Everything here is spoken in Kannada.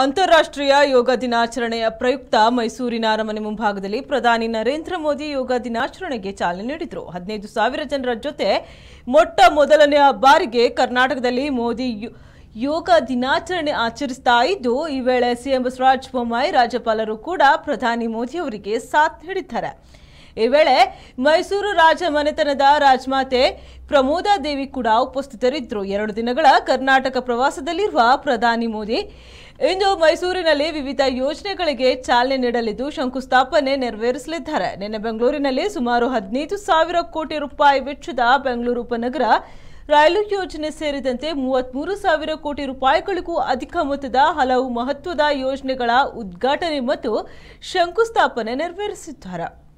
ಅಂತಾರಾಷ್ಟ್ರೀಯ ಯೋಗ ದಿನಾಚರಣೆಯ ಪ್ರಯುಕ್ತ ಮೈಸೂರಿನ ಅರಮನೆ ಮುಂಭಾಗದಲ್ಲಿ ಪ್ರಧಾನಿ ನರೇಂದ್ರ ಮೋದಿ ಯೋಗ ದಿನಾಚರಣೆಗೆ ಚಾಲನೆ ನೀಡಿದರು ಹದಿನೈದು ಸಾವಿರ ಜನರ ಜೊತೆ ಮೊಟ್ಟ ಮೊದಲನೆಯ ಬಾರಿಗೆ ಕರ್ನಾಟಕದಲ್ಲಿ ಮೋದಿ ಯೋಗ ದಿನಾಚರಣೆ ಆಚರಿಸ್ತಾ ಇದ್ದು ಈ ವೇಳೆ ಸಿಎಂ ಬಸವರಾಜ ಬೊಮ್ಮಾಯಿ ರಾಜ್ಯಪಾಲರು ಕೂಡ ಪ್ರಧಾನಿ ಮೋದಿ ಅವರಿಗೆ ಸಾಥ್ ನೀಡಿದ್ದಾರೆ ಈ ವೇಳೆ ಮೈಸೂರು ರಾಜ ಮನೆತನದ ರಾಜಮಾತೆ ಪ್ರಮೋದಾ ದೇವಿ ಕೂಡ ಉಪಸ್ಥಿತರಿದ್ದರು ಎರಡು ದಿನಗಳ ಕರ್ನಾಟಕ ಪ್ರವಾಸದಲ್ಲಿರುವ ಪ್ರಧಾನಿ ಮೋದಿ ಇಂದು ಮೈಸೂರಿನಲ್ಲಿ ವಿವಿಧ ಯೋಜನೆಗಳಿಗೆ ಚಾಲನೆ ನೀಡಲಿದ್ದು ಶಂಕುಸ್ಥಾಪನೆ ನೆರವೇರಿಸಲಿದ್ದಾರೆ ನಿನ್ನೆ ಬೆಂಗಳೂರಿನಲ್ಲಿ ಸುಮಾರು ಹದಿನೈದು ಸಾವಿರ ಕೋಟಿ ರೂಪಾಯಿ ವೆಚ್ಚದ ಬೆಂಗಳೂರು ಉಪನಗರ ರೈಲು ಯೋಜನೆ ಸೇರಿದಂತೆ ಮೂವತ್ತ್ಮೂರು ಸಾವಿರ ಕೋಟಿ ರೂಪಾಯಿಗಳಿಗೂ ಅಧಿಕ ಮೊತ್ತದ ಹಲವು ಮಹತ್ವದ ಯೋಜನೆಗಳ ಉದ್ಘಾಟನೆ ಮತ್ತು ಶಂಕುಸ್ಥಾಪನೆ ನೆರವೇರಿಸಿದ್ದಾರೆ